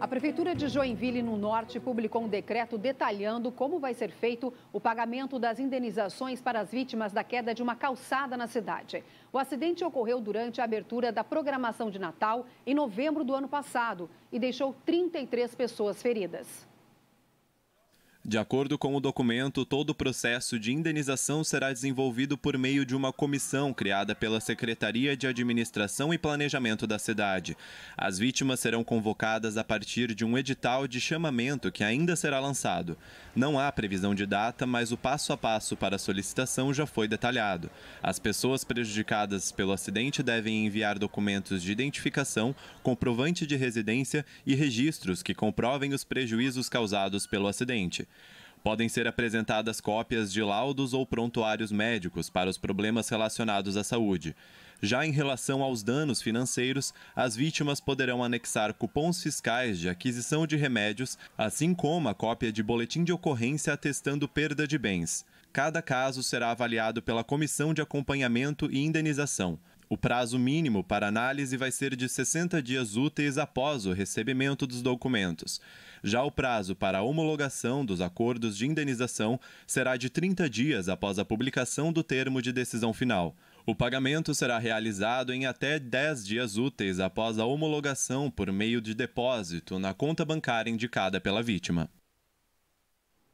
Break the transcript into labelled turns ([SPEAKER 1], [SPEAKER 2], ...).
[SPEAKER 1] A Prefeitura de Joinville, no Norte, publicou um decreto detalhando como vai ser feito o pagamento das indenizações para as vítimas da queda de uma calçada na cidade. O acidente ocorreu durante a abertura da programação de Natal em novembro do ano passado e deixou 33 pessoas feridas.
[SPEAKER 2] De acordo com o documento, todo o processo de indenização será desenvolvido por meio de uma comissão criada pela Secretaria de Administração e Planejamento da cidade. As vítimas serão convocadas a partir de um edital de chamamento que ainda será lançado. Não há previsão de data, mas o passo a passo para a solicitação já foi detalhado. As pessoas prejudicadas pelo acidente devem enviar documentos de identificação, comprovante de residência e registros que comprovem os prejuízos causados pelo acidente. Podem ser apresentadas cópias de laudos ou prontuários médicos para os problemas relacionados à saúde. Já em relação aos danos financeiros, as vítimas poderão anexar cupons fiscais de aquisição de remédios, assim como a cópia de boletim de ocorrência atestando perda de bens. Cada caso será avaliado pela Comissão de Acompanhamento e Indenização. O prazo mínimo para análise vai ser de 60 dias úteis após o recebimento dos documentos. Já o prazo para a homologação dos acordos de indenização será de 30 dias após a publicação do termo de decisão final. O pagamento será realizado em até 10 dias úteis após a homologação por meio de depósito na conta bancária indicada pela vítima.